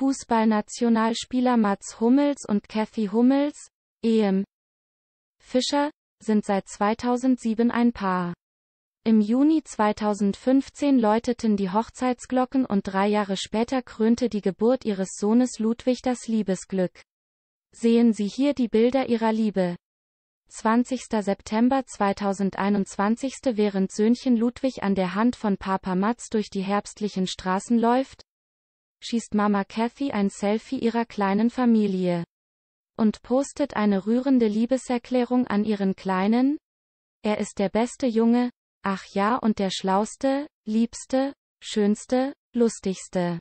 Fußballnationalspieler Mats Hummels und Kathy Hummels, ehem Fischer, sind seit 2007 ein Paar. Im Juni 2015 läuteten die Hochzeitsglocken und drei Jahre später krönte die Geburt ihres Sohnes Ludwig das Liebesglück. Sehen Sie hier die Bilder ihrer Liebe. 20. September 2021 Während Söhnchen Ludwig an der Hand von Papa Mats durch die herbstlichen Straßen läuft, schießt Mama Kathy ein Selfie ihrer kleinen Familie und postet eine rührende Liebeserklärung an ihren Kleinen. Er ist der beste Junge, ach ja und der schlauste, liebste, schönste, lustigste.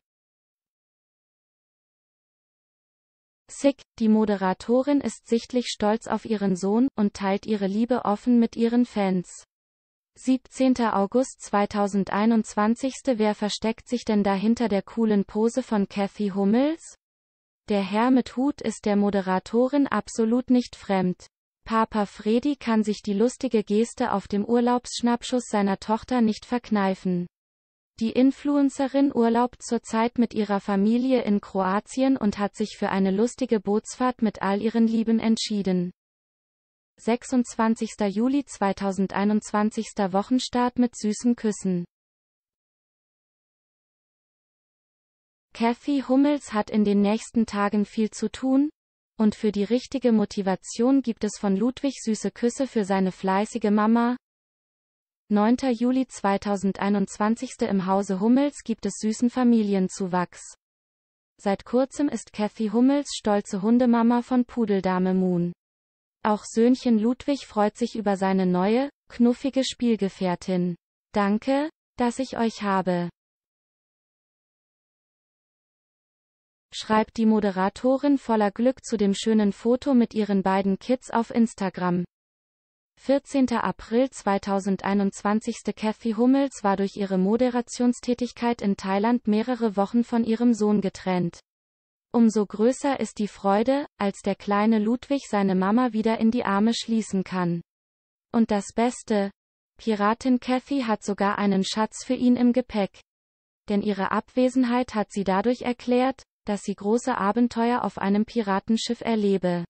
Sick, die Moderatorin ist sichtlich stolz auf ihren Sohn und teilt ihre Liebe offen mit ihren Fans. 17. August 2021 Wer versteckt sich denn dahinter der coolen Pose von Kathy Hummels? Der Herr mit Hut ist der Moderatorin absolut nicht fremd. Papa Freddy kann sich die lustige Geste auf dem Urlaubsschnappschuss seiner Tochter nicht verkneifen. Die Influencerin urlaubt zurzeit mit ihrer Familie in Kroatien und hat sich für eine lustige Bootsfahrt mit all ihren Lieben entschieden. 26. Juli 2021. Wochenstart mit süßen Küssen. Kathy Hummels hat in den nächsten Tagen viel zu tun, und für die richtige Motivation gibt es von Ludwig süße Küsse für seine fleißige Mama. 9. Juli 2021 Im Hause Hummels gibt es süßen Familienzuwachs. Seit kurzem ist Kathy Hummels stolze Hundemama von Pudeldame Moon. Auch Söhnchen Ludwig freut sich über seine neue, knuffige Spielgefährtin. Danke, dass ich euch habe. schreibt die Moderatorin voller Glück zu dem schönen Foto mit ihren beiden Kids auf Instagram. 14. April 2021 Kathy Hummels war durch ihre Moderationstätigkeit in Thailand mehrere Wochen von ihrem Sohn getrennt. Umso größer ist die Freude, als der kleine Ludwig seine Mama wieder in die Arme schließen kann. Und das Beste, Piratin Kathy hat sogar einen Schatz für ihn im Gepäck. Denn ihre Abwesenheit hat sie dadurch erklärt, dass sie große Abenteuer auf einem Piratenschiff erlebe.